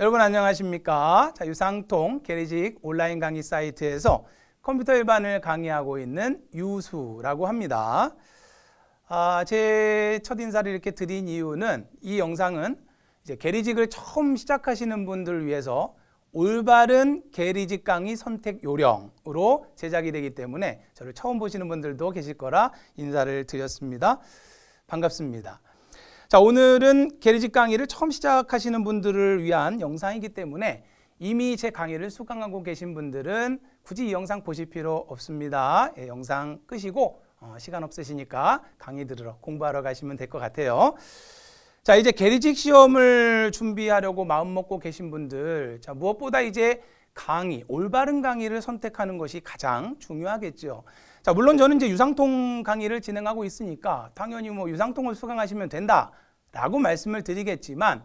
여러분 안녕하십니까? 자, 유상통 게리직 온라인 강의 사이트에서 컴퓨터 일반을 강의하고 있는 유수라고 합니다. 아, 제첫 인사를 이렇게 드린 이유는 이 영상은 이제 게리직을 처음 시작하시는 분들을 위해서 올바른 게리직 강의 선택 요령으로 제작이 되기 때문에 저를 처음 보시는 분들도 계실 거라 인사를 드렸습니다. 반갑습니다. 자, 오늘은 게리직 강의를 처음 시작하시는 분들을 위한 영상이기 때문에 이미 제 강의를 수강하고 계신 분들은 굳이 이 영상 보실 필요 없습니다. 예, 영상 끄시고 어, 시간 없으시니까 강의 들으러 공부하러 가시면 될 것 같아요. 자, 이제 게리직 시험을 준비하려고 마음먹고 계신 분들 자, 무엇보다 이제 강의, 올바른 강의를 선택하는 것이 가장 중요하겠죠. 자, 물론 저는 이제 유상통 강의를 진행하고 있으니까 당연히 뭐 유상통을 수강하시면 된다라고 말씀을 드리겠지만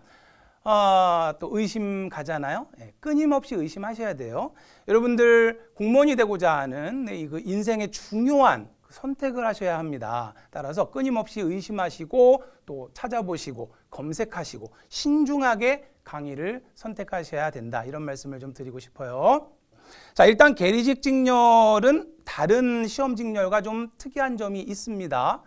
어, 또 의심 가잖아요. 예, 끊임없이 의심하셔야 돼요. 여러분들 공무원이 되고자 하는 네, 이그 인생의 중요한 그 선택을 하셔야 합니다. 따라서 끊임없이 의심하시고 또 찾아보시고 검색하시고 신중하게 강의를 선택하셔야 된다. 이런 말씀을 좀 드리고 싶어요. 자, 일단 계리직 직렬은 다른 시험 직렬과 좀 특이한 점이 있습니다.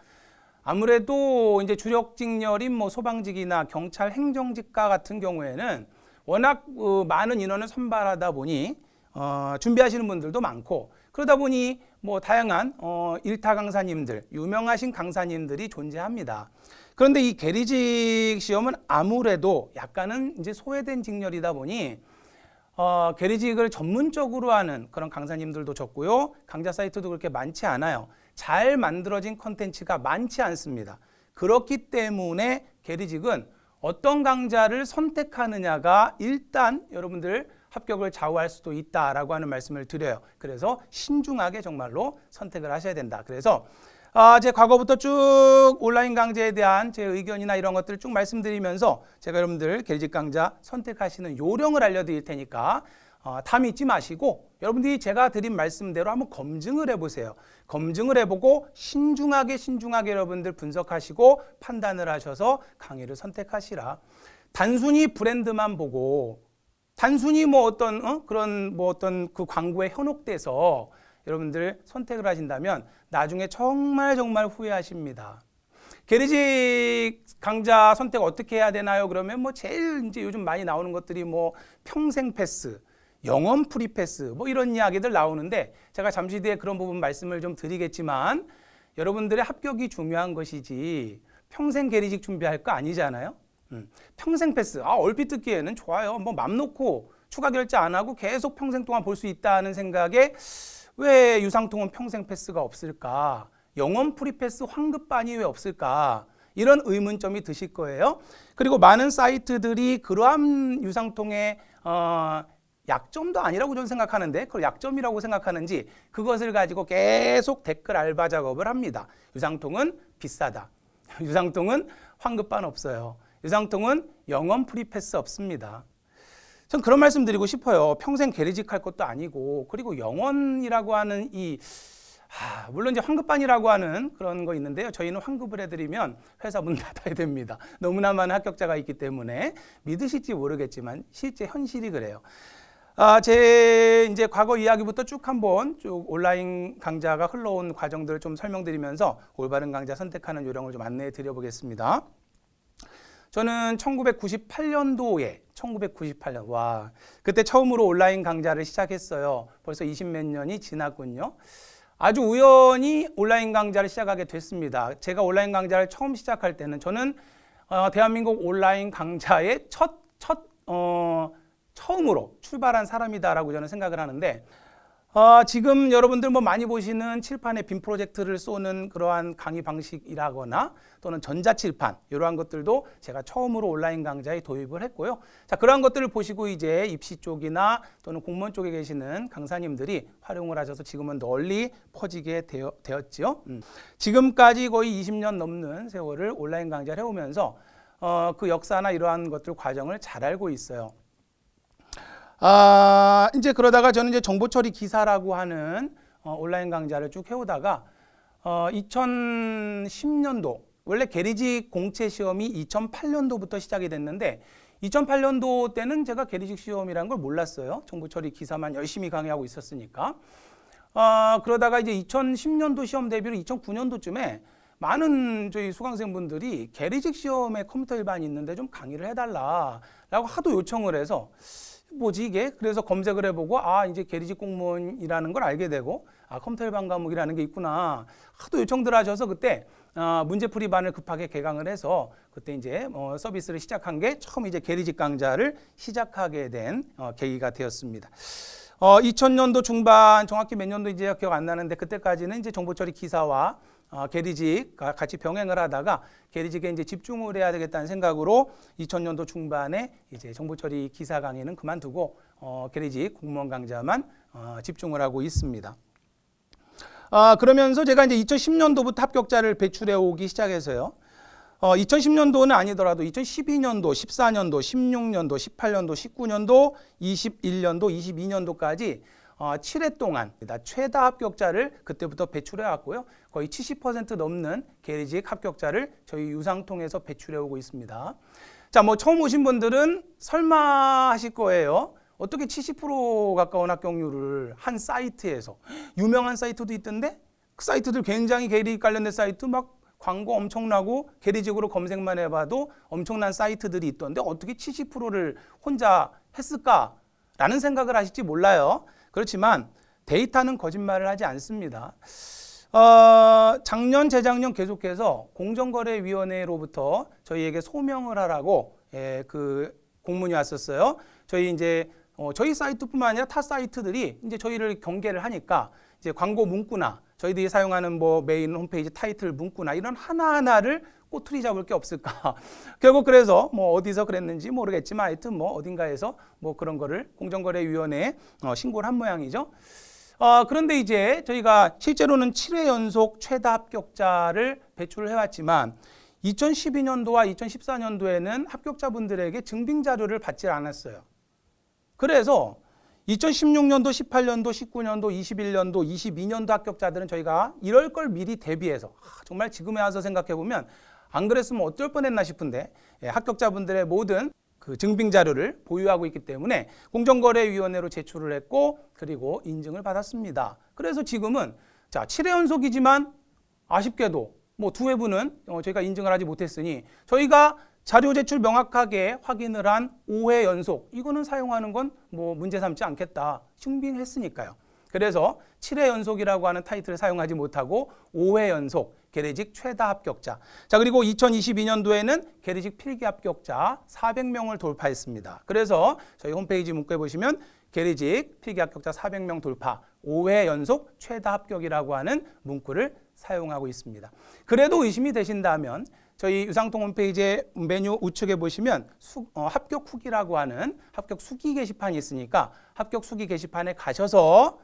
아무래도 이제 주력 직렬인 뭐 소방직이나 경찰 행정직과 같은 경우에는 워낙 어, 많은 인원을 선발하다 보니 어, 준비하시는 분들도 많고 그러다 보니 뭐 다양한 어, 일타 강사님들, 유명하신 강사님들이 존재합니다. 그런데 이 계리직 시험은 아무래도 약간은 이제 소외된 직렬이다 보니 어, 게리직을 전문적으로 하는 그런 강사님들도 적고요. 강좌 사이트도 그렇게 많지 않아요. 잘 만들어진 컨텐츠가 많지 않습니다. 그렇기 때문에 게리직은 어떤 강좌를 선택하느냐가 일단 여러분들 합격을 좌우할 수도 있다라고 하는 말씀을 드려요. 그래서 신중하게 정말로 선택을 하셔야 된다. 그래서 아, 제 과거부터 쭉 온라인 강좌에 대한 제 의견이나 이런 것들을 쭉 말씀드리면서 제가 여러분들 결직 강좌 선택하시는 요령을 알려드릴 테니까 어, 탐잊지 마시고 여러분들이 제가 드린 말씀대로 한번 검증을 해보세요. 검증을 해보고 신중하게 신중하게 여러분들 분석하시고 판단을 하셔서 강의를 선택하시라. 단순히 브랜드만 보고 단순히 뭐 어떤 어? 그런 뭐 어떤 그 광고에 현혹돼서 여러분들 선택을 하신다면 나중에 정말 정말 후회하십니다. 게리직 강좌 선택 어떻게 해야 되나요? 그러면 뭐 제일 이제 요즘 많이 나오는 것들이 뭐 평생 패스, 영원 프리 패스 뭐 이런 이야기들 나오는데 제가 잠시 뒤에 그런 부분 말씀을 좀 드리겠지만 여러분들의 합격이 중요한 것이지 평생 게리직 준비할 거 아니잖아요. 음. 평생 패스. 아, 얼핏 듣기에는 좋아요. 뭐 맘 놓고 추가 결제 안 하고 계속 평생 동안 볼 수 있다는 생각에 왜 유상통은 평생 패스가 없을까? 영원 프리패스 황급반이 왜 없을까? 이런 의문점이 드실 거예요. 그리고 많은 사이트들이 그러한 유상통의 어, 약점도 아니라고 저는 생각하는데 그걸 약점이라고 생각하는지 그것을 가지고 계속 댓글 알바 작업을 합니다. 유상통은 비싸다. 유상통은 황급반 없어요. 유상통은 영원 프리패스 없습니다. 전 그런 말씀 드리고 싶어요. 평생 게리직할 것도 아니고 그리고 영원이라고 하는 이 아, 물론 이제 환급반이라고 하는 그런 거 있는데요. 저희는 환급을 해드리면 회사 문 닫아야 됩니다. 너무나 많은 합격자가 있기 때문에 믿으실지 모르겠지만 실제 현실이 그래요. 아, 제 이제 과거 이야기부터 쭉 한번 쭉 온라인 강좌가 흘러온 과정들을 좀 설명드리면서 올바른 강좌 선택하는 요령을 좀 안내해 드려 보겠습니다. 저는 1998년도에 1998년 와 그때 처음으로 온라인 강좌를 시작했어요. 벌써 20몇 년이 지났군요. 아주 우연히 온라인 강좌를 시작하게 됐습니다. 제가 온라인 강좌를 처음 시작할 때는 저는 어, 대한민국 온라인 강좌의 첫, 첫, 어, 처음으로 출발한 사람이다라고 저는 생각을 하는데 어, 지금 여러분들 뭐 많이 보시는 칠판에 빔 프로젝트를 쏘는 그러한 강의 방식이라거나 또는 전자칠판 이러한 것들도 제가 처음으로 온라인 강좌에 도입을 했고요. 자 그러한 것들을 보시고 이제 입시 쪽이나 또는 공무원 쪽에 계시는 강사님들이 활용을 하셔서 지금은 널리 퍼지게 되어, 되었지요. 음. 지금까지 거의 20년 넘는 세월을 온라인 강좌를 해오면서 어, 그 역사나 이러한 것들 과정을 잘 알고 있어요. 아, 이제 그러다가 저는 이제 정보처리 기사라고 하는 어, 온라인 강좌를 쭉 해오다가 어, 2010년도 원래 게리직 공채 시험이 2008년도부터 시작이 됐는데 2008년도 때는 제가 게리직 시험이라는 걸 몰랐어요. 정보처리 기사만 열심히 강의하고 있었으니까. 아, 그러다가 이제 2010년도 시험 대비로 2009년도쯤에 많은 저희 수강생분들이 게리직 시험에 컴퓨터 일반이 있는데 좀 강의를 해달라라고 하도 요청을 해서 뭐지 이게? 그래서 검색을 해보고 아 이제 게리지 공무원이라는걸 알게 되고 아 컴퓨터 일반 과목이라는 게 있구나 하도 요청들 하셔서 그때 아, 문제풀이 반을 급하게 개강을 해서 그때 이제 어, 서비스를 시작한 게 처음 이제 게리지 강좌를 시작하게 된 어, 계기가 되었습니다. 어, 2000년도 중반 정확히 몇 년도 이제 기억 안 나는데 그때까지는 이제 정보처리 기사와 어, 아, 게리직 같이 병행을 하다가 게리직에 이제 집중을 해야 되겠다는 생각으로 2000년도 중반에 이제 정보처리 기사 강의는 그만두고 어, 게리직 공무원 강좌만 어, 집중을 하고 있습니다. 아, 그러면서 제가 이제 2010년도부터 합격자를 배출해 오기 시작해서요. 어, 2010년도는 아니더라도 2012년도, 14년도, 16년도, 18년도, 19년도, 21년도, 22년도까지 7회 어, 동안 최다 합격자를 그때부터 배출해 왔고요. 거의 70% 넘는 계리직 합격자를 저희 유상 통해서 배출해 오고 있습니다. 자, 뭐 처음 오신 분들은 설마 하실 거예요. 어떻게 70% 가까운 합격률을 한 사이트에서 유명한 사이트도 있던데 그 사이트들 굉장히 계리직 관련된 사이트 막 광고 엄청나고 계리직으로 검색만 해봐도 엄청난 사이트들이 있던데 어떻게 70%를 혼자 했을까라는 생각을 하실지 몰라요. 그렇지만 데이터는 거짓말을 하지 않습니다. 어, 작년, 재작년 계속해서 공정거래위원회로부터 저희에게 소명을 하라고 예, 그 공문이 왔었어요. 저희 이제 어, 저희 사이트뿐만 아니라 타 사이트들이 이제 저희를 경계를 하니까 이제 광고 문구나 저희들이 사용하는 뭐 메인 홈페이지 타이틀 문구나 이런 하나하나를 꼬투리 잡을 게 없을까? 결국 그래서 뭐 어디서 그랬는지 모르겠지만 하여튼 뭐 어딘가에서 뭐 그런 거를 공정거래위원회에 어, 신고를 한 모양이죠. 어, 그런데 이제 저희가 실제로는 7회 연속 최다 합격자를 배출을 해왔지만 2012년도와 2014년도에는 합격자분들에게 증빙 자료를 받지 않았어요. 그래서 2016년도, 18년도, 19년도, 21년도, 22년도 합격자들은 저희가 이럴 걸 미리 대비해서 아, 정말 지금에 와서 생각해 보면 안 그랬으면 어쩔 뻔했나 싶은데 예, 합격자분들의 모든 그 증빙 자료를 보유하고 있기 때문에 공정거래위원회로 제출을 했고 그리고 인증을 받았습니다. 그래서 지금은 자 7회 연속이지만 아쉽게도 뭐 두 회분은 어, 저희가 인증을 하지 못했으니 저희가 자료 제출 명확하게 확인을 한 5회 연속 이거는 사용하는 건 뭐 문제 삼지 않겠다. 충빙했으니까요. 그래서 7회 연속이라고 하는 타이틀을 사용하지 못하고 5회 연속 게레직 최다 합격자 자 그리고 2022년도에는 게레직 필기 합격자 400명을 돌파했습니다. 그래서 저희 홈페이지 문구에 보시면 게레직 필기 합격자 400명 돌파 5회 연속 최다 합격이라고 하는 문구를 사용하고 있습니다. 그래도 의심이 되신다면 저희 유상통 홈페이지에 메뉴 우측에 보시면 수, 어, 합격 후기라고 하는 합격 수기 게시판이 있으니까 합격 수기 게시판에 가셔서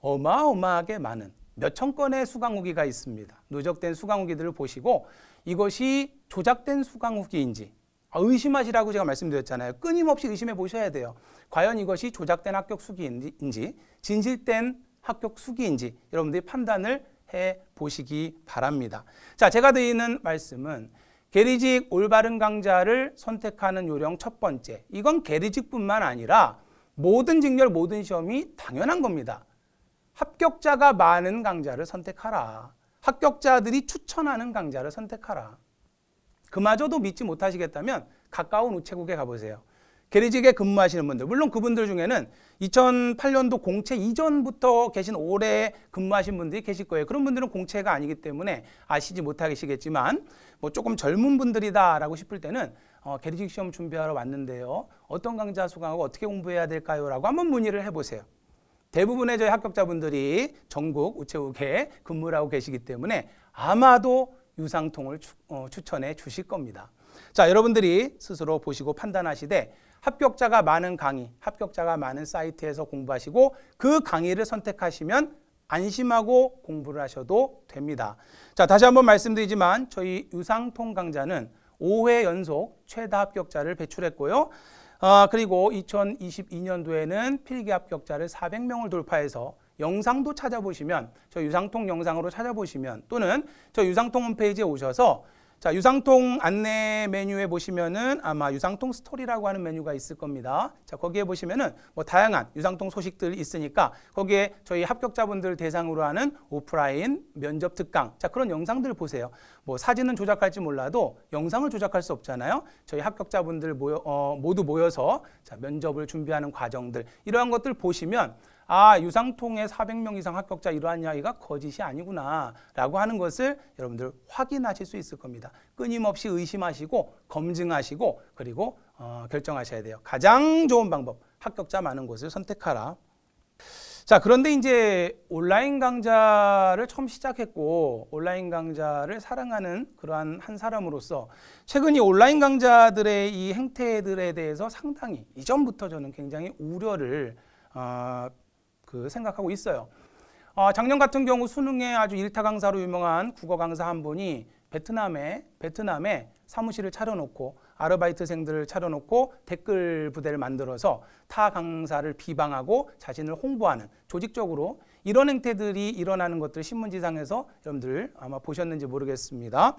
어마어마하게 많은 몇 천 건의 수강 후기가 있습니다. 누적된 수강 후기들을 보시고 이것이 조작된 수강 후기인지 아, 의심하시라고 제가 말씀드렸잖아요. 끊임없이 의심해 보셔야 돼요. 과연 이것이 조작된 합격 수기인지 진실된 합격 수기인지 여러분들이 판단을 해 보시기 바랍니다. 자, 제가 드리는 말씀은 게리직 올바른 강좌를 선택하는 요령 첫 번째. 이건 게리직뿐만 아니라 모든 직렬 모든 시험이 당연한 겁니다. 합격자가 많은 강좌를 선택하라. 합격자들이 추천하는 강좌를 선택하라. 그마저도 믿지 못하시겠다면 가까운 우체국에 가보세요. 게리직에 근무하시는 분들 물론 그분들 중에는 2008년도 공채 이전부터 계신 오래 근무하신 분들이 계실 거예요. 그런 분들은 공채가 아니기 때문에 아시지 못하시겠지만 뭐 조금 젊은 분들이다라고 싶을 때는 어, 게리직 시험 준비하러 왔는데요. 어떤 강좌 수강하고 어떻게 공부해야 될까요? 라고 한번 문의를 해보세요. 대부분의 저희 합격자분들이 전국 우체국에 근무를 하고 계시기 때문에 아마도 유상통을 추, 어, 추천해 주실 겁니다. 자, 여러분들이 스스로 보시고 판단하시되 합격자가 많은 강의, 합격자가 많은 사이트에서 공부하시고 그 강의를 선택하시면 안심하고 공부를 하셔도 됩니다. 자, 다시 한번 말씀드리지만 저희 유상통 강좌는 5회 연속 최다 합격자를 배출했고요. 아, 그리고 2022년도에는 필기 합격자를 400명을 돌파해서 영상도 찾아보시면 저 유상통 영상으로 찾아보시면 또는 저 유상통 홈페이지에 오셔서 자, 유상통 안내 메뉴에 보시면은 아마 유상통 스토리라고 하는 메뉴가 있을 겁니다. 자, 거기에 보시면은 뭐 다양한 유상통 소식들 있으니까 거기에 저희 합격자분들 대상으로 하는 오프라인 면접 특강. 자, 그런 영상들을 보세요. 뭐 사진은 조작할지 몰라도 영상을 조작할 수 없잖아요. 저희 합격자분들 모여, 어, 모두 모여서 자, 면접을 준비하는 과정들 이러한 것들 보시면 아 유상통에 400명 이상 합격자 이러한 이야기가 거짓이 아니구나라고 하는 것을 여러분들 확인하실 수 있을 겁니다. 끊임없이 의심하시고 검증하시고 그리고 어, 결정하셔야 돼요. 가장 좋은 방법 합격자 많은 곳을 선택하라. 자 그런데 이제 온라인 강좌를 처음 시작했고 온라인 강좌를 사랑하는 그러한 한 사람으로서 최근 이 온라인 강좌들의 이 행태들에 대해서 상당히 이전부터 저는 굉장히 우려를 어, 그 생각하고 있어요. 어, 작년 같은 경우 수능에 아주 일타 강사로 유명한 국어 강사 한 분이 베트남에 베트남에 사무실을 차려놓고 아르바이트생들을 차려놓고 댓글 부대를 만들어서 타 강사를 비방하고 자신을 홍보하는 조직적으로 이런 행태들이 일어나는 것들 신문지상에서 여러분들 아마 보셨는지 모르겠습니다.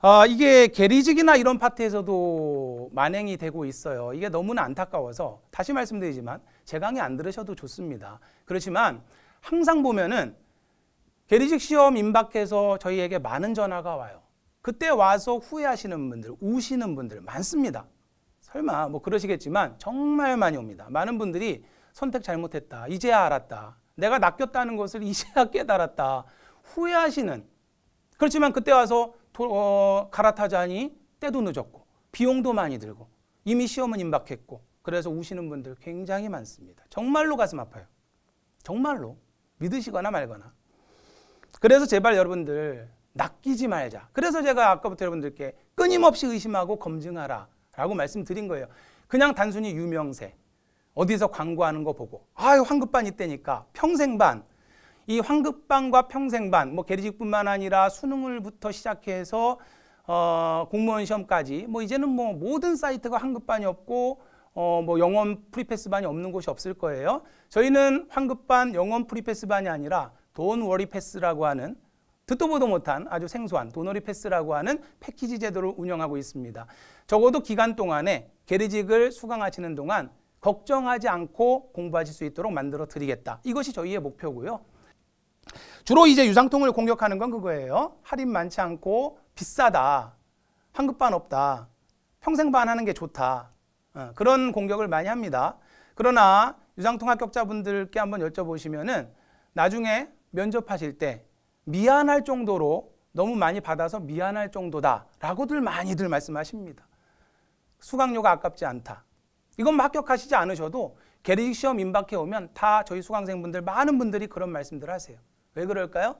아, 이게 게리직이나 이런 파트에서도 만행이 되고 있어요. 이게 너무나 안타까워서 다시 말씀드리지만 제 강의 안 들으셔도 좋습니다. 그렇지만 항상 보면은 계리직 시험 임박해서 저희에게 많은 전화가 와요. 그때 와서 후회하시는 분들, 우시는 분들 많습니다. 설마 뭐 그러시겠지만 정말 많이 옵니다. 많은 분들이 선택 잘못했다. 이제야 알았다. 내가 낚였다는 것을 이제야 깨달았다. 후회하시는. 그렇지만 그때 와서 도, 어, 갈아타자니 때도 늦었고 비용도 많이 들고 이미 시험은 임박했고 그래서 우시는 분들 굉장히 많습니다. 정말로 가슴 아파요. 정말로. 믿으시거나 말거나. 그래서 제발 여러분들 낚이지 말자. 그래서 제가 아까부터 여러분들께 끊임없이 의심하고 검증하라 라고 말씀드린 거예요. 그냥 단순히 유명세. 어디서 광고하는 거 보고 아유 황급반 이때니까 평생반 이 황급반과 평생반 뭐 계리직뿐만 아니라 수능을부터 시작해서 어, 공무원 시험까지 뭐 이제는 뭐 모든 사이트가 황급반이 없고 어, 뭐 영원 프리패스반이 없는 곳이 없을 거예요. 저희는 환급반 영원 프리패스반이 아니라 돈워리 패스라고 하는 듣도 보도 못한 아주 생소한 도너리 패스라고 하는 패키지 제도를 운영하고 있습니다. 적어도 기간 동안에 계리직을 수강하시는 동안 걱정하지 않고 공부하실 수 있도록 만들어 드리겠다. 이것이 저희의 목표고요. 주로 이제 유상통을 공격하는 건 그거예요. 할인 많지 않고 비싸다. 한급반 없다. 평생 반하는 게 좋다. 어, 그런 공격을 많이 합니다. 그러나 유상통 합격자분들께 한번 여쭤보시면은 나중에 면접하실 때 미안할 정도로 너무 많이 받아서 미안할 정도다라고들 많이들 말씀하십니다. 수강료가 아깝지 않다. 이건 뭐 합격하시지 않으셔도 계리 시험 임박해 오면 다 저희 수강생분들 많은 분들이 그런 말씀들 하세요. 왜 그럴까요?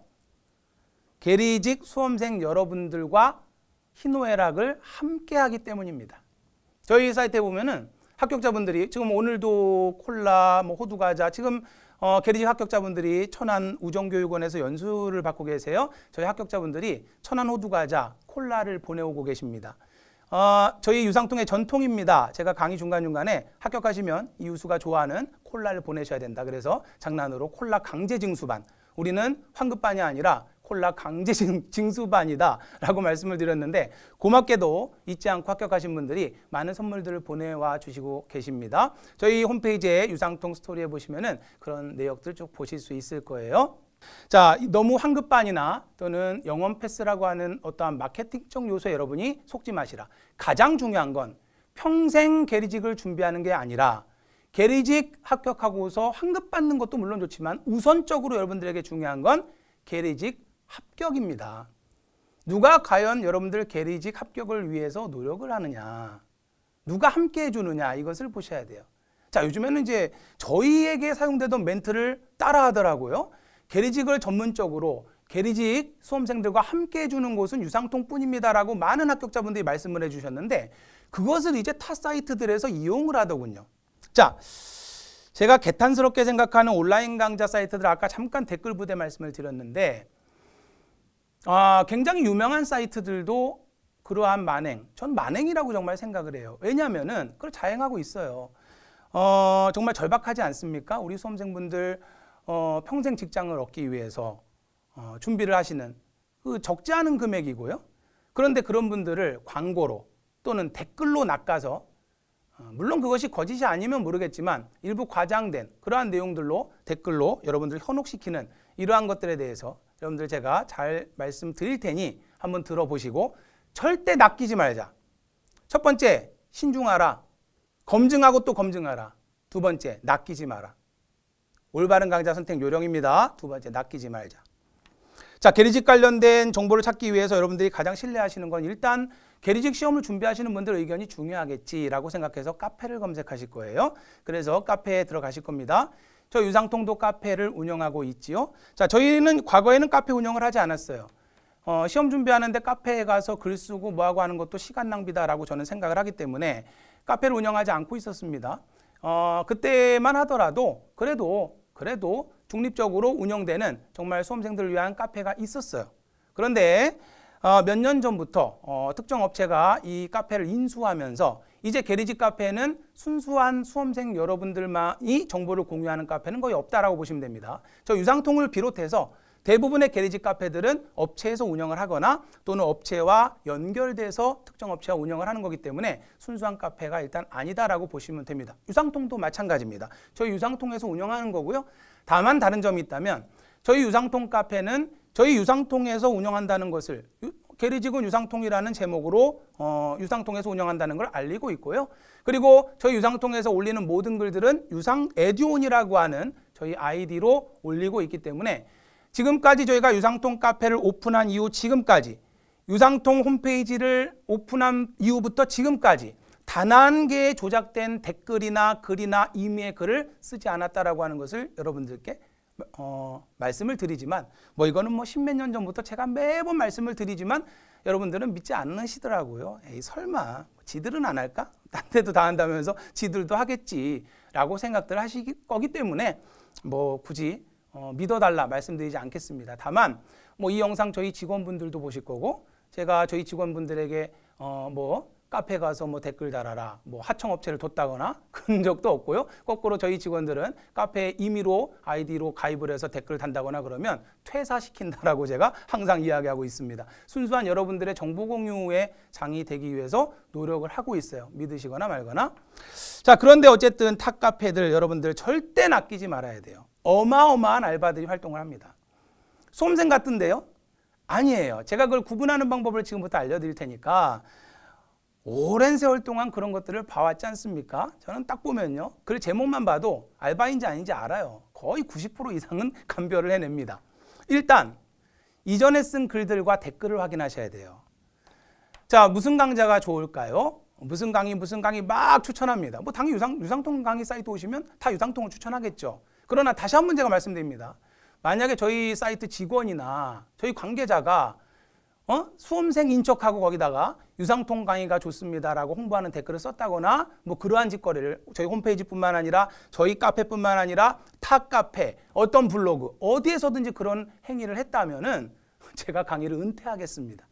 계리직 수험생 여러분들과 희노애락을 함께 하기 때문입니다. 저희 사이트에 보면은 합격자분들이 지금 오늘도 콜라, 뭐 호두 과자 지금 어, 게리지 합격자분들이 천안 우정교육원에서 연수를 받고 계세요. 저희 합격자분들이 천안 호두 과자, 콜라를 보내오고 계십니다. 어, 저희 유상통의 전통입니다. 제가 강의 중간중간에 합격하시면 이 유수가 좋아하는 콜라를 보내셔야 된다. 그래서 장난으로 콜라 강제 증수반. 우리는 환급반이 아니라 콜라 강제 징수반이다 라고 말씀을 드렸는데 고맙게도 잊지 않고 합격하신 분들이 많은 선물들을 보내와 주시고 계십니다. 저희 홈페이지에 유상통 스토리에 보시면 은 그런 내역들 쭉 보실 수 있을 거예요. 자, 너무 황급반이나 또는 영원 패스라고 하는 어떠한 마케팅적 요소에 여러분이 속지 마시라. 가장 중요한 건 평생 게리직을 준비하는 게 아니라 게리직 합격하고서 환급 받는 것도 물론 좋지만 우선적으로 여러분들에게 중요한 건 게리직 합격입니다. 누가 과연 여러분들 게리직 합격을 위해서 노력을 하느냐, 누가 함께 해주느냐 이것을 보셔야 돼요. 자, 요즘에는 이제 저희에게 사용되던 멘트를 따라 하더라고요. 게리직을 전문적으로 게리직 수험생들과 함께 해주는 곳은 유상통뿐입니다라고 많은 합격자분들이 말씀을 해주셨는데 그것을 이제 타 사이트들에서 이용을 하더군요. 자, 제가 개탄스럽게 생각하는 온라인 강좌 사이트들 아까 잠깐 댓글 부대 말씀을 드렸는데 아, 굉장히 유명한 사이트들도 그러한 만행, 전 만행이라고 정말 생각을 해요. 왜냐하면은 그걸 자행하고 있어요. 어, 정말 절박하지 않습니까? 우리 수험생분들 어, 평생 직장을 얻기 위해서 어, 준비를 하시는 그 적지 않은 금액이고요. 그런데 그런 분들을 광고로 또는 댓글로 낚아서 어, 물론 그것이 거짓이 아니면 모르겠지만 일부 과장된 그러한 내용들로 댓글로 여러분들 현혹시키는 이러한 것들에 대해서 여러분들 제가 잘 말씀드릴 테니 한번 들어보시고 절대 낚이지 말자. 첫 번째, 신중하라. 검증하고 또 검증하라. 두 번째, 낚이지 마라. 올바른 강좌 선택 요령입니다. 두 번째, 낚이지 말자. 자, 게리직 관련된 정보를 찾기 위해서 여러분들이 가장 신뢰하시는 건 일단 게리직 시험을 준비하시는 분들 의견이 중요하겠지라고 생각해서 카페를 검색하실 거예요. 그래서 카페에 들어가실 겁니다. 저 유상통도 카페를 운영하고 있지요. 자, 저희는 과거에는 카페 운영을 하지 않았어요. 어, 시험 준비하는데 카페에 가서 글 쓰고 뭐하고 하는 것도 시간 낭비다라고 저는 생각을 하기 때문에 카페를 운영하지 않고 있었습니다. 어, 그때만 하더라도 그래도 그래도 중립적으로 운영되는 정말 수험생들을 위한 카페가 있었어요. 그런데 어, 몇 년 전부터 어, 특정 업체가 이 카페를 인수하면서 이제 게리지 카페는 순수한 수험생 여러분들만이 정보를 공유하는 카페는 거의 없다라고 보시면 됩니다. 저 유상통을 비롯해서 대부분의 게리지 카페들은 업체에서 운영을 하거나 또는 업체와 연결돼서 특정 업체와 운영을 하는 거기 때문에 순수한 카페가 일단 아니다라고 보시면 됩니다. 유상통도 마찬가지입니다. 저희 유상통에서 운영하는 거고요. 다만 다른 점이 있다면 저희 유상통 카페는 저희 유상통에서 운영한다는 것을 게리지군 유상통이라는 제목으로 어, 유상통에서 운영한다는 걸 알리고 있고요. 그리고 저희 유상통에서 올리는 모든 글들은 유상 에듀온이라고 하는 저희 아이디로 올리고 있기 때문에 지금까지 저희가 유상통 카페를 오픈한 이후 지금까지 유상통 홈페이지를 오픈한 이후부터 지금까지 단 한 개의 조작된 댓글이나 글이나 이의의 글을 쓰지 않았다라고 하는 것을 여러분들께 어, 말씀을 드리지만 뭐 이거는 뭐 십몇 년 전부터 제가 매번 말씀을 드리지만 여러분들은 믿지 않으시더라고요. 에이 설마 지들은 안 할까? 딴 데도 다 한다면서 지들도 하겠지라고 생각들 하시 거기 때문에 뭐 굳이 어, 믿어달라 말씀드리지 않겠습니다. 다만 뭐 이 영상 저희 직원분들도 보실 거고 제가 저희 직원분들에게 어, 뭐 카페 가서 뭐 댓글 달아라, 뭐 하청업체를 뒀다거나 그런 적도 없고요. 거꾸로 저희 직원들은 카페 임의로 아이디로 가입을 해서 댓글 단다거나 그러면 퇴사시킨다라고 제가 항상 이야기하고 있습니다. 순수한 여러분들의 정보 공유의 장이 되기 위해서 노력을 하고 있어요. 믿으시거나 말거나. 자, 그런데 어쨌든 타 카페들 여러분들 절대 낚이지 말아야 돼요. 어마어마한 알바들이 활동을 합니다. 솜샘 같은데요? 아니에요. 제가 그걸 구분하는 방법을 지금부터 알려드릴 테니까 오랜 세월 동안 그런 것들을 봐왔지 않습니까? 저는 딱 보면요. 그 제목만 봐도 알바인지 아닌지 알아요. 거의 90% 이상은 감별을 해냅니다. 일단 이전에 쓴 글들과 댓글을 확인하셔야 돼요. 자, 무슨 강좌가 좋을까요? 무슨 강의, 무슨 강의 막 추천합니다. 뭐 당연히 유상, 유상통 강의 사이트 오시면 다 유상통을 추천하겠죠. 그러나 다시 한번 제가 말씀드립니다. 만약에 저희 사이트 직원이나 저희 관계자가 어? 수험생인 척하고 거기다가 유상통 강의가 좋습니다라고 홍보하는 댓글을 썼다거나 뭐 그러한 짓거리를 저희 홈페이지뿐만 아니라 저희 카페뿐만 아니라 타 카페 어떤 블로그 어디에서든지 그런 행위를 했다면은 제가 강의를 은퇴하겠습니다.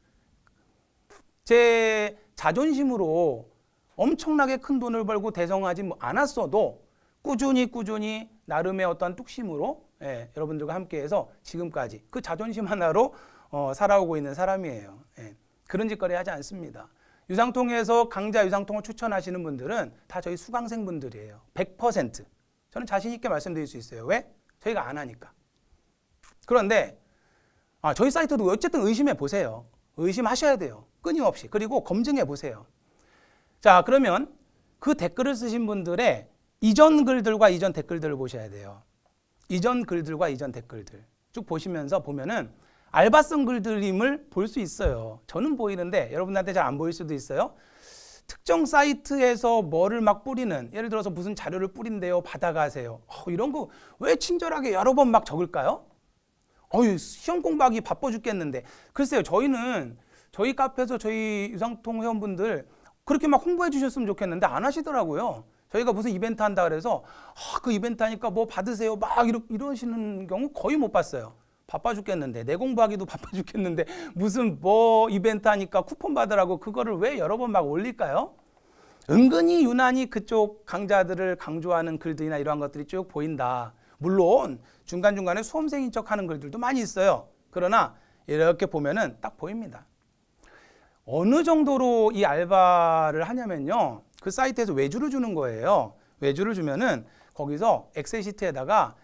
제 자존심으로 엄청나게 큰 돈을 벌고 대성하지 뭐 않았어도 꾸준히 꾸준히 나름의 어떤 뚝심으로 예, 여러분들과 함께해서 지금까지 그 자존심 하나로 어, 살아오고 있는 사람이에요. 예. 그런 짓거리 하지 않습니다. 유상통에서 강좌 유상통을 추천하시는 분들은 다 저희 수강생분들이에요. 100% 저는 자신 있게 말씀드릴 수 있어요. 왜? 저희가 안 하니까. 그런데 아, 저희 사이트도 어쨌든 의심해 보세요. 의심하셔야 돼요. 끊임없이. 그리고 검증해 보세요. 자, 그러면 그 댓글을 쓰신 분들의 이전 글들과 이전 댓글들을 보셔야 돼요. 이전 글들과 이전 댓글들. 쭉 보시면서 보면은 알바성 글들임을 볼 수 있어요. 저는 보이는데 여러분한테 잘 안 보일 수도 있어요. 특정 사이트에서 뭐를 막 뿌리는 예를 들어서 무슨 자료를 뿌린대요 받아가세요 어, 이런 거 왜 친절하게 여러 번 막 적을까요? 어휴 시험 공부하기 바빠 죽겠는데 글쎄요 저희는 저희 카페에서 저희 유상통 회원분들 그렇게 막 홍보해 주셨으면 좋겠는데 안 하시더라고요 저희가 무슨 이벤트 한다 그래서 어, 그 이벤트 하니까 뭐 받으세요 막 이러, 이러시는 경우 거의 못 봤어요 바빠 죽겠는데 내 공부하기도 바빠 죽겠는데 무슨 뭐 이벤트 하니까 쿠폰 받으라고 그거를 왜 여러 번 막 올릴까요? 은근히 유난히 그쪽 강자들을 강조하는 글들이나 이러한 것들이 쭉 보인다. 물론 중간중간에 수험생인 척 하는 글들도 많이 있어요. 그러나 이렇게 보면은 딱 보입니다. 어느 정도로 이 알바를 하냐면요. 그 사이트에서 외주를 주는 거예요. 외주를 주면은 거기서 엑셀 시트에다가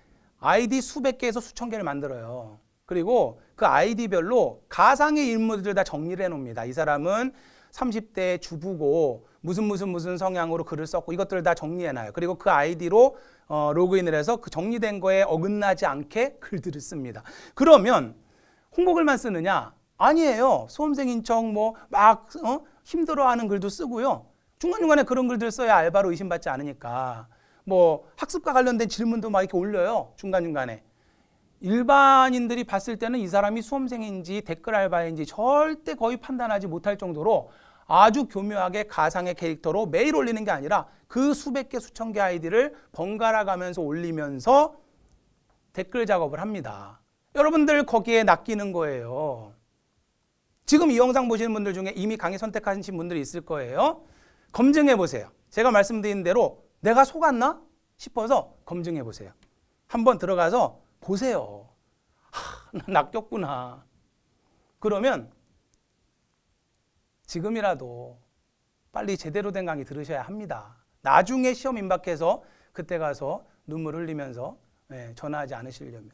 아이디 수백 개에서 수천 개를 만들어요. 그리고 그 아이디별로 가상의 인물들을 다 정리를 해놓습니다. 이 사람은 30대 주부고 무슨 무슨 무슨 성향으로 글을 썼고 이것들을 다 정리해놔요. 그리고 그 아이디로 어, 로그인을 해서 그 정리된 거에 어긋나지 않게 글들을 씁니다. 그러면 홍보글만 쓰느냐? 아니에요. 수험생 인청 뭐막 어? 힘들어하는 글도 쓰고요. 중간중간에 그런 글들 써야 알바로 의심받지 않으니까. 뭐 학습과 관련된 질문도 막 이렇게 올려요. 중간중간에. 일반인들이 봤을 때는 이 사람이 수험생인지 댓글 알바인지 절대 거의 판단하지 못할 정도로 아주 교묘하게 가상의 캐릭터로 매일 올리는 게 아니라 그 수백 개 수천 개 아이디를 번갈아 가면서 올리면서 댓글 작업을 합니다. 여러분들 거기에 낚이는 거예요. 지금 이 영상 보시는 분들 중에 이미 강의 선택하신 분들이 있을 거예요. 검증해 보세요. 제가 말씀드린 대로 내가 속았나 싶어서 검증해 보세요. 한번 들어가서 보세요. 하, 나 낚였구나. 그러면 지금이라도 빨리 제대로 된 강의 들으셔야 합니다. 나중에 시험 임박해서 그때 가서 눈물 흘리면서 네, 전화하지 않으시려면.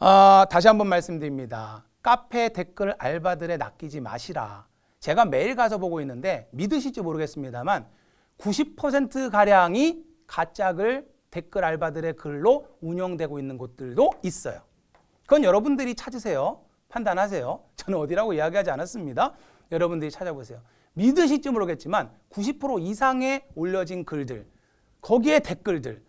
아, 다시 한번 말씀드립니다. 카페 댓글 알바들에 낚이지 마시라. 제가 매일 가서 보고 있는데 믿으실지 모르겠습니다만 90% 가량이 가짜글 댓글 알바들의 글로 운영되고 있는 곳들도 있어요. 그건 여러분들이 찾으세요. 판단하세요. 저는 어디라고 이야기하지 않았습니다. 여러분들이 찾아보세요. 믿으실지 모르겠지만 90%이상에 올려진 글들, 거기에 댓글들.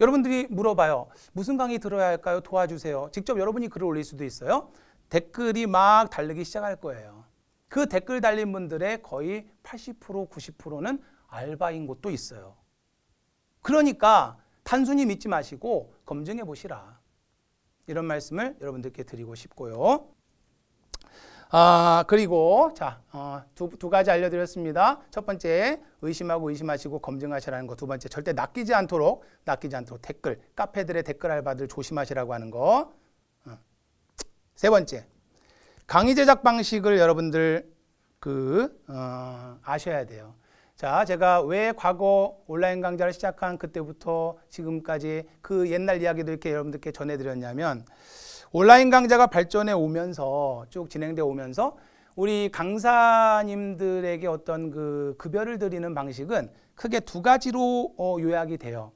여러분들이 물어봐요. 무슨 강의 들어야 할까요? 도와주세요. 직접 여러분이 글을 올릴 수도 있어요. 댓글이 막 달리기 시작할 거예요. 그 댓글 달린 분들의 거의 80% 90%는 알바인 곳도 있어요. 그러니까 단순히 믿지 마시고 검증해 보시라. 이런 말씀을 여러분들께 드리고 싶고요. 아, 그리고 자, 어, 두, 두 가지 알려드렸습니다. 첫 번째, 의심하고 의심하시고 검증하시라는 거. 두 번째, 절대 낚이지 않도록, 낚이지 않도록 댓글, 카페들의 댓글 알바들 조심하시라고 하는 거. 어. 세 번째, 강의 제작 방식을 여러분들 그, 어, 아셔야 돼요. 자, 제가 왜 과거 온라인 강좌를 시작한 그때부터 지금까지 그 옛날 이야기도 이렇게 여러분들께 전해드렸냐면 온라인 강좌가 발전해 오면서 쭉 진행돼 오면서 우리 강사님들에게 어떤 그 급여를 드리는 방식은 크게 두 가지로 어, 요약이 돼요.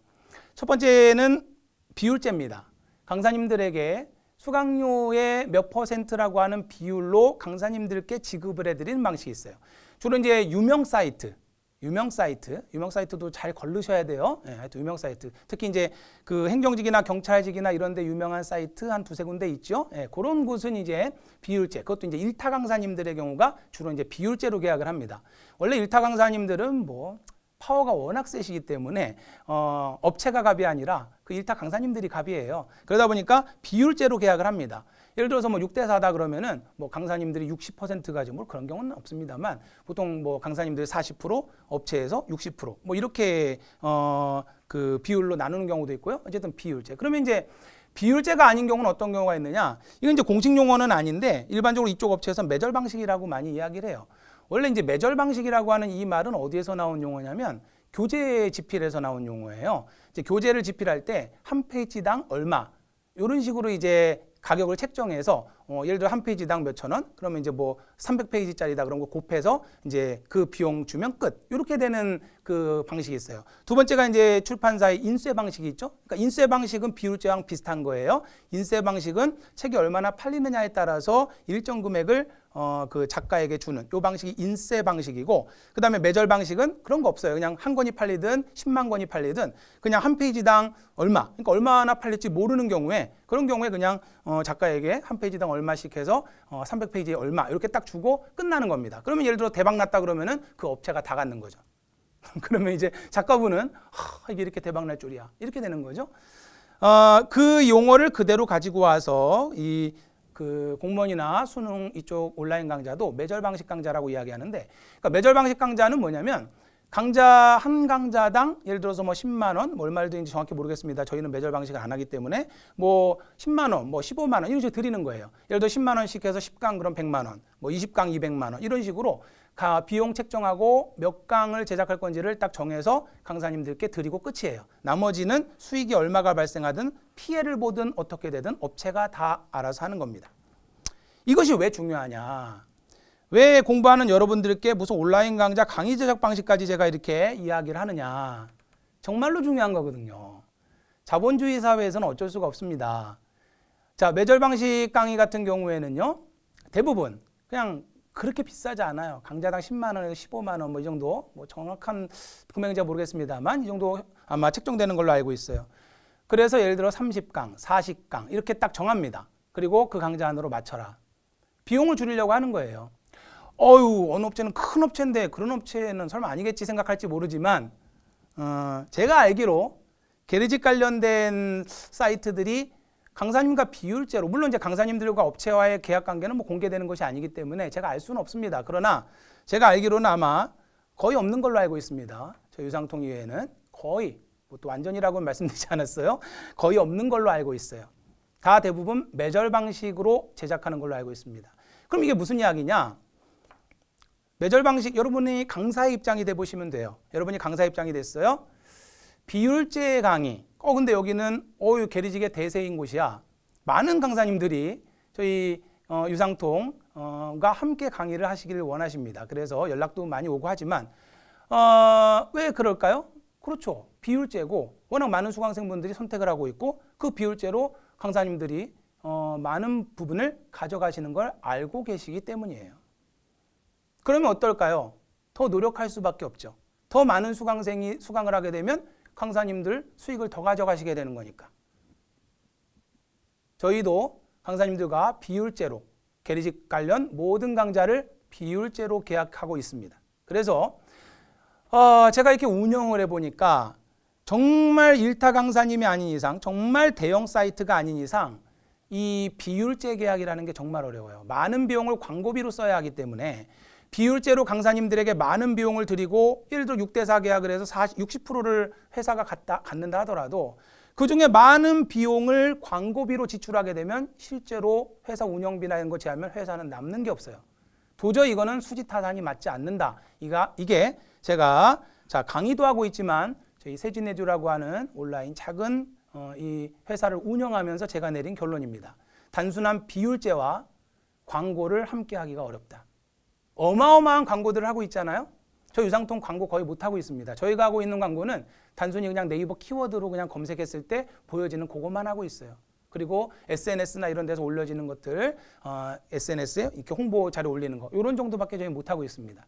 첫 번째는 비율제입니다. 강사님들에게 수강료의 몇 퍼센트라고 하는 비율로 강사님들께 지급을 해드리는 방식이 있어요. 주로 이제 유명 사이트, 유명 사이트, 유명 사이트도 잘 걸르셔야 돼요. 네, 하여튼 유명 사이트. 특히 이제 그 행정직이나 경찰직이나 이런 데 유명한 사이트 한 두세 군데 있죠. 네, 그런 곳은 이제 비율제. 그것도 이제 일타 강사님들의 경우가 주로 이제 비율제로 계약을 합니다. 원래 일타 강사님들은 뭐 파워가 워낙 세시기 때문에 어, 업체가 갑이 아니라 그 일타 강사님들이 갑이에요. 그러다 보니까 비율제로 계약을 합니다. 예를 들어서 뭐 6대 4다 그러면은 뭐 강사님들이 60%가 지금 뭐 그런 경우는 없습니다만 보통 뭐 강사님들이 40% 업체에서 60%뭐 이렇게 어 그 비율로 나누는 경우도 있고요. 어쨌든 비율제. 그러면 이제 비율제가 아닌 경우는 어떤 경우가 있느냐? 이건 이제 공식 용어는 아닌데 일반적으로 이쪽 업체에서 매절 방식이라고 많이 이야기를 해요. 원래 이제 매절 방식이라고 하는 이 말은 어디에서 나온 용어냐면 교재 집필에서 나온 용어예요. 이제 교재를 집필할 때 한 페이지당 얼마 이런 식으로 이제 가격을 책정해서 어, 예를 들어 한 페이지당 몇 천 원 그러면 이제 뭐 300페이지짜리다 그런 거 곱해서 이제 그 비용 주면 끝 이렇게 되는 그 방식이 있어요 두 번째가 이제 출판사의 인쇄 방식이 있죠 그러니까 인쇄 방식은 비율제랑 비슷한 거예요 인쇄 방식은 책이 얼마나 팔리느냐에 따라서 일정 금액을 어, 그 작가에게 주는 요 방식이 인쇄 방식이고 그 다음에 매절 방식은 그런 거 없어요. 그냥 한 권이 팔리든 10만 권이 팔리든 그냥 한 페이지당 얼마 그러니까 얼마나 팔릴지 모르는 경우에 그런 경우에 그냥 어, 작가에게 한 페이지당 얼마 얼마씩 해서 어, 300페이지에 얼마 이렇게 딱 주고 끝나는 겁니다. 그러면 예를 들어 대박 났다 그러면은 그 업체가 다 갖는 거죠. 그러면 이제 작가분은 허, 이게 이렇게 대박 날 줄이야 이렇게 되는 거죠. 어, 그 용어를 그대로 가지고 와서 이 그 공무원이나 수능 이쪽 온라인 강좌도 매절 방식 강좌라고 이야기하는데 그러니까 매절 방식 강좌는 뭐냐면 강자 한강좌당 예를 들어서 뭐 10만 원, 뭐 얼마 든지 정확히 모르겠습니다. 저희는 매절 방식을 안 하기 때문에 뭐 10만 원, 뭐 15만 원 이런 식으로 드리는 거예요. 예를 들어 10만 원씩 해서 10강 그럼 100만 원, 뭐 20강 200만 원 이런 식으로 가 비용 책정하고 몇 강을 제작할 건지를 딱 정해서 강사님들께 드리고 끝이에요. 나머지는 수익이 얼마가 발생하든 피해를 보든 어떻게 되든 업체가 다 알아서 하는 겁니다. 이것이 왜 중요하냐? 왜 공부하는 여러분들께 무슨 온라인 강좌 강의 제작 방식까지 제가 이렇게 이야기를 하느냐. 정말로 중요한 거거든요. 자본주의 사회에서는 어쩔 수가 없습니다. 자, 매절 방식 강의 같은 경우에는요. 대부분 그냥 그렇게 비싸지 않아요. 강좌당 10만 원에서 15만 원 뭐 이 정도. 뭐 정확한 금액인지 모르겠습니다만 이 정도 아마 책정되는 걸로 알고 있어요. 그래서 예를 들어 30강, 40강 이렇게 딱 정합니다. 그리고 그 강좌 안으로 맞춰라. 비용을 줄이려고 하는 거예요. 어유 어느 업체는 큰 업체인데 그런 업체는 설마 아니겠지 생각할지 모르지만 어, 제가 알기로 게르직 관련된 사이트들이 강사님과 비율제로 물론 이제 강사님들과 업체와의 계약 관계는 뭐 공개되는 것이 아니기 때문에 제가 알 수는 없습니다. 그러나 제가 알기로는 아마 거의 없는 걸로 알고 있습니다. 저 유상통 이외에는 거의 뭐또 완전이라고는 말씀드리지 않았어요. 거의 없는 걸로 알고 있어요. 다 대부분 매절 방식으로 제작하는 걸로 알고 있습니다. 그럼 이게 무슨 이야기냐? 매절 네 방식 여러분이 강사의 입장이 돼 보시면 돼요. 여러분이 강사 입장이 됐어요. 비율제 강의. 어 근데 여기는 어유 게리직의 대세인 곳이야. 많은 강사님들이 저희 어, 유상통과 어, 함께 강의를 하시기를 원하십니다. 그래서 연락도 많이 오고 하지만 어, 왜 그럴까요? 그렇죠. 비율제고 워낙 많은 수강생분들이 선택을 하고 있고 그 비율제로 강사님들이 어, 많은 부분을 가져가시는 걸 알고 계시기 때문이에요. 그러면 어떨까요? 더 노력할 수밖에 없죠. 더 많은 수강생이 수강을 하게 되면 강사님들 수익을 더 가져가시게 되는 거니까. 저희도 강사님들과 비율제로 계리직 관련 모든 강좌를 비율제로 계약하고 있습니다. 그래서 어, 제가 이렇게 운영을 해보니까 정말 일타 강사님이 아닌 이상 정말 대형 사이트가 아닌 이상 이 비율제 계약이라는 게 정말 어려워요. 많은 비용을 광고비로 써야 하기 때문에 비율제로 강사님들에게 많은 비용을 드리고 예를 들어 6대4 계약을 해서 40, 60%를 회사가 갖다, 갖는다 하더라도 그중에 많은 비용을 광고비로 지출하게 되면 실제로 회사 운영비나 이런 거 제하면 회사는 남는 게 없어요. 도저히 이거는 수지타산이 맞지 않는다. 이가, 이게 제가 자 강의도 하고 있지만 저희 세진해주라고 하는 온라인 작은 어, 이 회사를 운영하면서 제가 내린 결론입니다. 단순한 비율제와 광고를 함께 하기가 어렵다. 어마어마한 광고들을 하고 있잖아요. 저 유상통 광고 거의 못하고 있습니다. 저희가 하고 있는 광고는 단순히 그냥 네이버 키워드로 그냥 검색했을 때 보여지는 그것만 하고 있어요. 그리고 SNS나 이런 데서 올려지는 것들, 어, SNS에 이렇게 홍보 자료 올리는 거, 이런 정도밖에 저희 못하고 있습니다.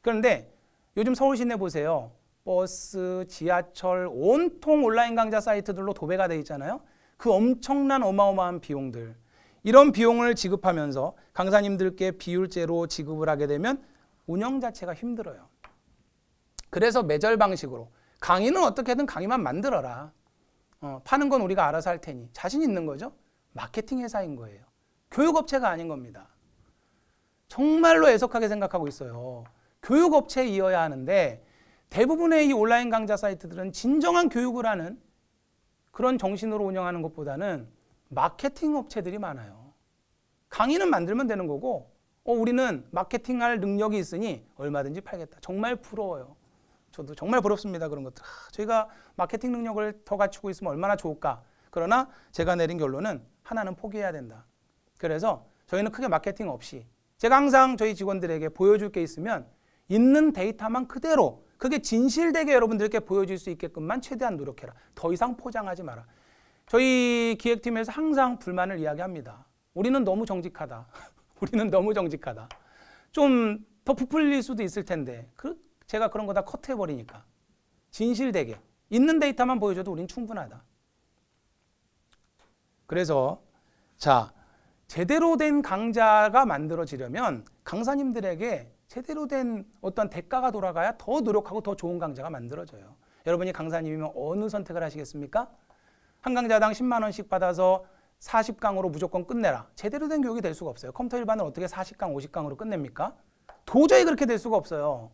그런데 요즘 서울 시내 보세요. 버스, 지하철, 온통 온라인 강좌 사이트들로 도배가 돼 있잖아요. 그 엄청난 어마어마한 비용들. 이런 비용을 지급하면서 강사님들께 비율제로 지급을 하게 되면 운영 자체가 힘들어요. 그래서 매절 방식으로 강의는 어떻게든 강의만 만들어라. 어, 파는 건 우리가 알아서 할 테니 자신 있는 거죠. 마케팅 회사인 거예요. 교육업체가 아닌 겁니다. 정말로 애석하게 생각하고 있어요. 교육업체이어야 하는데 대부분의 이 온라인 강좌 사이트들은 진정한 교육을 하는 그런 정신으로 운영하는 것보다는 마케팅 업체들이 많아요. 강의는 만들면 되는 거고 어, 우리는 마케팅할 능력이 있으니 얼마든지 팔겠다. 정말 부러워요. 저도 정말 부럽습니다. 그런 것들. 하, 저희가 마케팅 능력을 더 갖추고 있으면 얼마나 좋을까. 그러나 제가 내린 결론은 하나는 포기해야 된다. 그래서 저희는 크게 마케팅 없이 제가 항상 저희 직원들에게 보여줄 게 있으면 있는 데이터만 그대로 그게 진실되게 여러분들께 보여줄 수 있게끔만 최대한 노력해라. 더 이상 포장하지 마라. 저희 기획팀에서 항상 불만을 이야기합니다. 우리는 너무 정직하다. 우리는 너무 정직하다. 좀 더 부풀릴 수도 있을 텐데 그 제가 그런 거 다 커트해버리니까 진실되게 있는 데이터만 보여줘도 우린 충분하다. 그래서 자 제대로 된 강자가 만들어지려면 강사님들에게 제대로 된 어떤 대가가 돌아가야 더 노력하고 더 좋은 강자가 만들어져요. 여러분이 강사님이면 어느 선택을 하시겠습니까? 한 강좌당 10만 원씩 받아서 40강으로 무조건 끝내라. 제대로 된 교육이 될 수가 없어요. 컴퓨터 일반을 어떻게 40강, 50강으로 끝냅니까? 도저히 그렇게 될 수가 없어요.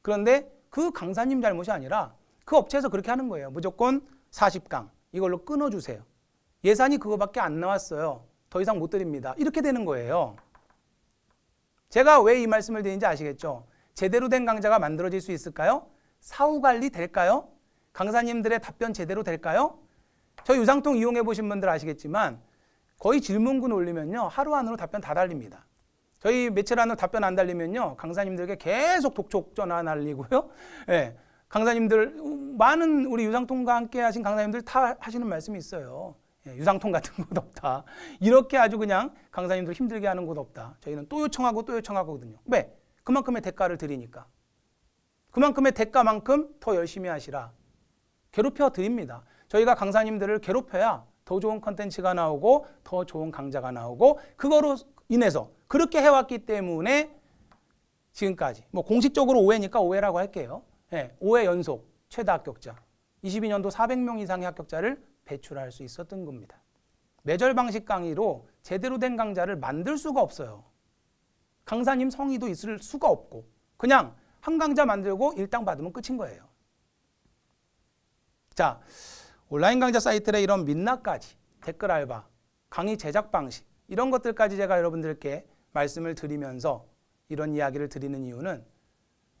그런데 그 강사님 잘못이 아니라 그 업체에서 그렇게 하는 거예요. 무조건 40강 이걸로 끊어주세요. 예산이 그거밖에 안 나왔어요. 더 이상 못 드립니다. 이렇게 되는 거예요. 제가 왜 이 말씀을 드리는지 아시겠죠? 제대로 된 강좌가 만들어질 수 있을까요? 사후 관리 될까요? 강사님들의 답변 제대로 될까요? 저 유상통 이용해 보신 분들 아시겠지만 거의 질문군 올리면요. 하루 안으로 답변 다 달립니다. 저희 며칠 안으로 답변 안 달리면요. 강사님들에게 계속 독촉 전화 날리고요. 예. 네. 강사님들 많은 우리 유상통과 함께 하신 강사님들 다 하시는 말씀이 있어요. 예, 유상통 같은 곳 없다. 이렇게 아주 그냥 강사님들 힘들게 하는 곳 없다. 저희는 또 요청하고 또 요청하거든요. 왜? 네, 그만큼의 대가를 드리니까. 그만큼의 대가만큼 더 열심히 하시라. 괴롭혀 드립니다. 저희가 강사님들을 괴롭혀야 더 좋은 컨텐츠가 나오고 더 좋은 강좌가 나오고 그거로 인해서 그렇게 해왔기 때문에 지금까지 뭐 공식적으로 오해니까오해라고 할게요. 네, 예, 5회 연속 최다 합격자 22년도 400명 이상의 합격자를 배출할 수 있었던 겁니다. 매절 방식 강의로 제대로 된 강좌를 만들 수가 없어요. 강사님 성의도 있을 수가 없고 그냥 한 강좌 만들고 일당 받으면 끝인 거예요. 자, 온라인 강좌 사이트의 이런 민낯까지 댓글 알바, 강의 제작 방식 이런 것들까지 제가 여러분들께 말씀을 드리면서 이런 이야기를 드리는 이유는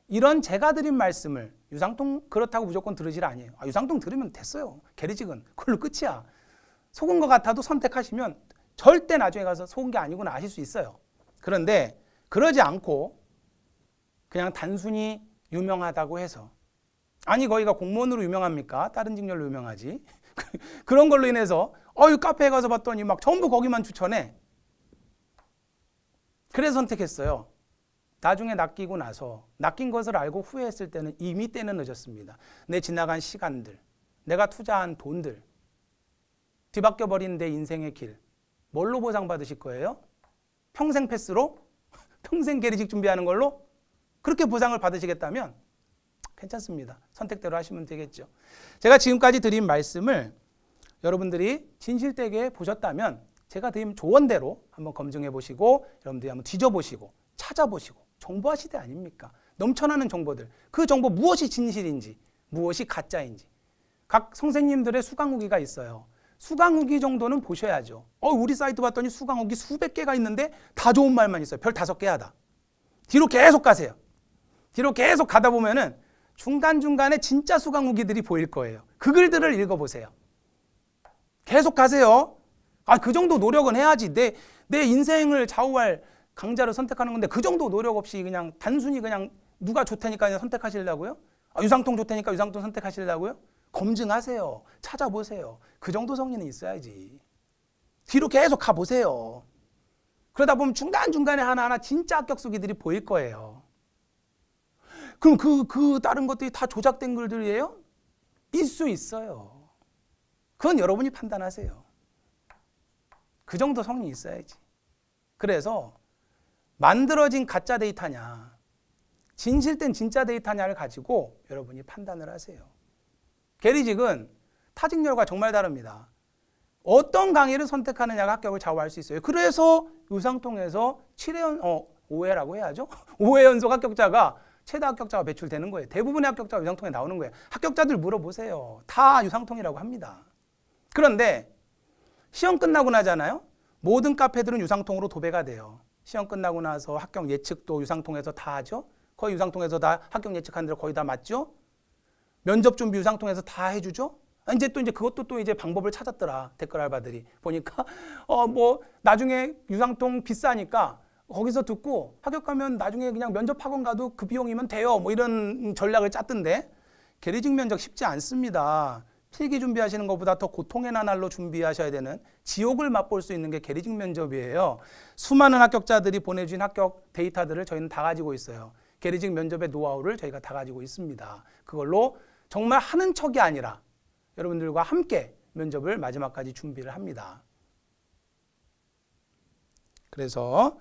이런 제가 드린 말씀을 유상통 그렇다고 무조건 들으질 아니에요. 아, 유상통 들으면 됐어요. 게리직은 그걸로 끝이야. 속은 것 같아도 선택하시면 절대 나중에 가서 속은 게 아니구나 아실 수 있어요. 그런데 그러지 않고 그냥 단순히 유명하다고 해서 아니 거기가 공무원으로 유명합니까? 다른 직렬로 유명하지. 그런 걸로 인해서 어유 카페에 가서 봤더니 막 전부 거기만 추천해. 그래서 선택했어요. 나중에 낚이고 나서 낚인 것을 알고 후회했을 때는 이미 때는 늦었습니다. 내 지나간 시간들, 내가 투자한 돈들, 뒤바뀌어 버린 내 인생의 길 뭘로 보상받으실 거예요? 평생 패스로? 평생 계리직 준비하는 걸로? 그렇게 보상을 받으시겠다면 괜찮습니다. 선택대로 하시면 되겠죠. 제가 지금까지 드린 말씀을 여러분들이 진실되게 보셨다면 제가 드린 조언대로 한번 검증해 보시고 여러분들이 한번 뒤져보시고 찾아보시고 정보화 시대 아닙니까? 넘쳐나는 정보들 그 정보 무엇이 진실인지 무엇이 가짜인지 각 선생님들의 수강 후기가 있어요. 수강 후기 정도는 보셔야죠. 어, 우리 사이트 봤더니 수강 후기 수백 개가 있는데 다 좋은 말만 있어요. 별 다섯 개 하다. 뒤로 계속 가세요. 뒤로 계속 가다 보면은 중간중간에 진짜 수강 후기들이 보일 거예요. 그 글들을 읽어보세요. 계속 가세요. 아, 그 정도 노력은 해야지. 내, 내 인생을 좌우할 강자를 선택하는 건데 그 정도 노력 없이 그냥 단순히 그냥 누가 좋다니까 그 선택하시려고요? 아, 유상통 좋다니까 유상통 선택하시려고요? 검증하세요. 찾아보세요. 그 정도 성의는 있어야지. 뒤로 계속 가보세요. 그러다 보면 중간중간에 하나하나 진짜 합격수기들이 보일 거예요. 그럼 그, 그 다른 것들이 다 조작된 글들이에요? 있수 있어요. 그건 여러분이 판단하세요. 그 정도 성이 있어야지. 그래서 만들어진 가짜 데이터냐, 진실된 진짜 데이터냐를 가지고 여러분이 판단을 하세요. 게리직은 타직률과 정말 다릅니다. 어떤 강의를 선택하느냐가 합격을 좌우할 수 있어요. 그래서 유상통에서 7회, 어, 5회라고 해야죠. 5회 연속 합격자가 최다 합격자가 배출되는 거예요. 대부분의 합격자가 유상통에 나오는 거예요. 합격자들 물어보세요. 다 유상통이라고 합니다. 그런데 시험 끝나고 나잖아요. 모든 카페들은 유상통으로 도배가 돼요. 시험 끝나고 나서 합격 예측도 유상통에서 다 하죠. 거의 유상통에서 다 합격 예측한 대로 거의 다 맞죠. 면접 준비 유상통에서 다 해주죠. 이제 또 이제 그것도 또 이제 방법을 찾았더라 댓글 알바들이 보니까 어 뭐 나중에 유상통 비싸니까 거기서 듣고 합격하면 나중에 그냥 면접 학원 가도 그 비용이면 돼요. 뭐 이런 전략을 짰던데 계리직 면접 쉽지 않습니다. 필기 준비하시는 것보다 더 고통의 나날로 준비하셔야 되는 지옥을 맛볼 수 있는 게계리직 면접이에요. 수많은 합격자들이 보내주신 합격 데이터들을 저희는 다 가지고 있어요. 계리직 면접의 노하우를 저희가 다 가지고 있습니다. 그걸로 정말 하는 척이 아니라 여러분들과 함께 면접을 마지막까지 준비를 합니다. 그래서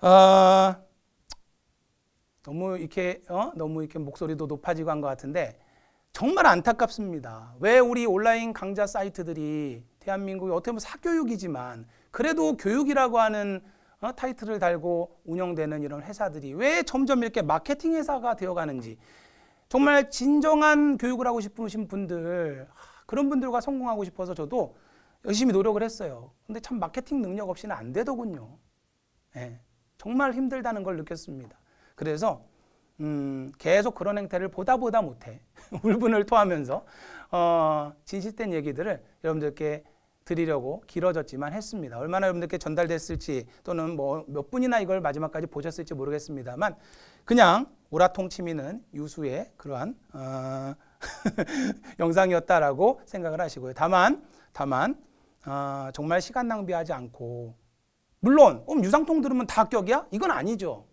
아, 너무 이렇게 어? 너무 이렇게 목소리도 높아지고 한 것 같은데 정말 안타깝습니다. 왜 우리 온라인 강좌 사이트들이 대한민국이 어떻게 보면 사교육이지만 그래도 교육이라고 하는 어? 타이틀을 달고 운영되는 이런 회사들이 왜 점점 이렇게 마케팅 회사가 되어가는지 정말 진정한 교육을 하고 싶으신 분들 아, 그런 분들과 성공하고 싶어서 저도 열심히 노력을 했어요. 근데 참 마케팅 능력 없이는 안 되더군요. 예. 정말 힘들다는 걸 느꼈습니다. 그래서 음, 계속 그런 행태를 보다 보다 못해 울분을 토하면서 어, 진실된 얘기들을 여러분들께 드리려고 길어졌지만 했습니다. 얼마나 여러분들께 전달됐을지 또는 뭐 몇 분이나 이걸 마지막까지 보셨을지 모르겠습니다만 그냥 오라통 치미는 유수의 그러한 어, 영상이었다라고 생각을 하시고요. 다만 다만 어, 정말 시간 낭비하지 않고 물론 음, 유상통 들으면 다 합격이야? 이건 아니죠.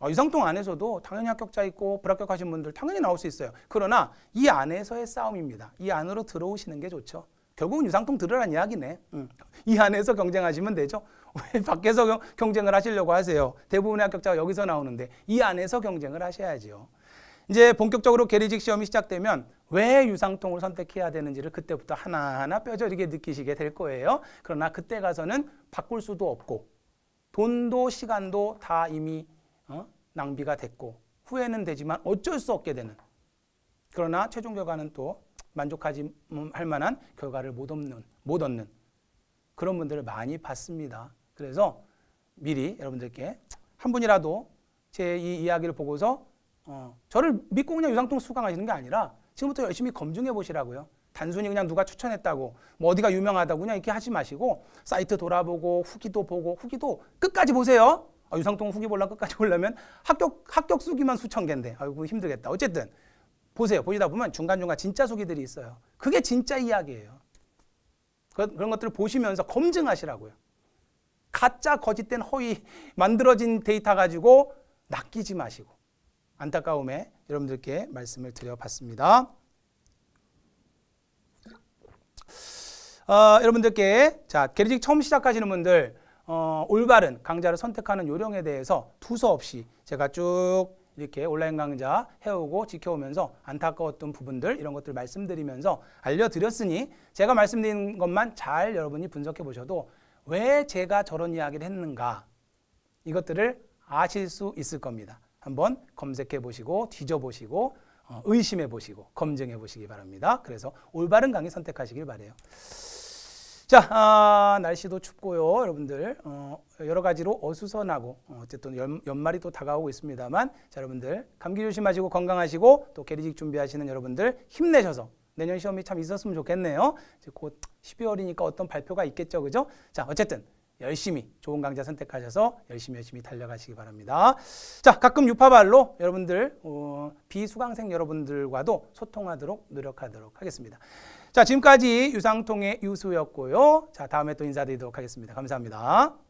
어, 유상통 안에서도 당연히 합격자 있고 불합격하신 분들 당연히 나올 수 있어요. 그러나 이 안에서의 싸움입니다. 이 안으로 들어오시는 게 좋죠. 결국은 유상통 들으란 이야기네. 음. 이 안에서 경쟁하시면 되죠. 왜 밖에서 경쟁을 하시려고 하세요? 대부분의 합격자가 여기서 나오는데 이 안에서 경쟁을 하셔야지요. 이제 본격적으로 게리직 시험이 시작되면 왜 유상통을 선택해야 되는지를 그때부터 하나하나 뼈저리게 느끼시게 될 거예요. 그러나 그때 가서는 바꿀 수도 없고 돈도 시간도 다 이미 어? 낭비가 됐고 후회는 되지만 어쩔 수 없게 되는 그러나 최종 결과는 또 만족하지 음, 할 만한 결과를 못 얻는 못 얻는 그런 분들을 많이 봤습니다. 그래서 미리 여러분들께 한 분이라도 제 이 이야기를 보고서 어. 저를 믿고 그냥 유상통 수강하시는 게 아니라 지금부터 열심히 검증해 보시라고요. 단순히 그냥 누가 추천했다고 뭐 어디가 유명하다고 그냥 이렇게 하지 마시고 사이트 돌아보고 후기도 보고 후기도 끝까지 보세요. 아, 유상통 후기 볼라 끝까지 보려면 합격 합격 수기만 수천 개인데 아이고 힘들겠다. 어쨌든 보세요. 보시다 보면 중간중간 진짜 소개들이 있어요. 그게 진짜 이야기예요. 그런, 그런 것들을 보시면서 검증하시라고요. 가짜 거짓된 허위 만들어진 데이터 가지고 낚이지 마시고 안타까움에 여러분들께 말씀을 드려봤습니다. 어, 여러분들께 자 계리직 처음 시작하시는 분들 어, 올바른 강좌를 선택하는 요령에 대해서 두서없이 제가 쭉 이렇게 온라인 강좌 해오고 지켜오면서 안타까웠던 부분들 이런 것들 말씀드리면서 알려드렸으니 제가 말씀드린 것만 잘 여러분이 분석해 보셔도 왜 제가 저런 이야기를 했는가 이것들을 아실 수 있을 겁니다. 한번 검색해 보시고 뒤져 보시고 어, 의심해 보시고 검증해 보시기 바랍니다. 그래서 올바른 강의 선택하시길 바래요. 자, 아, 날씨도 춥고요. 여러분들 어, 여러 가지로 어수선하고 어, 어쨌든 연, 연말이 또 다가오고 있습니다만 자, 여러분들 감기 조심하시고 건강하시고 또 계리직 준비하시는 여러분들 힘내셔서 내년 시험이 참 있었으면 좋겠네요. 이제 곧 12월이니까 어떤 발표가 있겠죠. 그죠? 자, 어쨌든 열심히 좋은 강좌 선택하셔서 열심히 열심히 달려가시기 바랍니다. 자, 가끔 유파발로 여러분들 어, 비수강생 여러분들과도 소통하도록 노력하도록 하겠습니다. 자, 지금까지 유상통의 유수였고요. 자, 다음에 또 인사드리도록 하겠습니다. 감사합니다.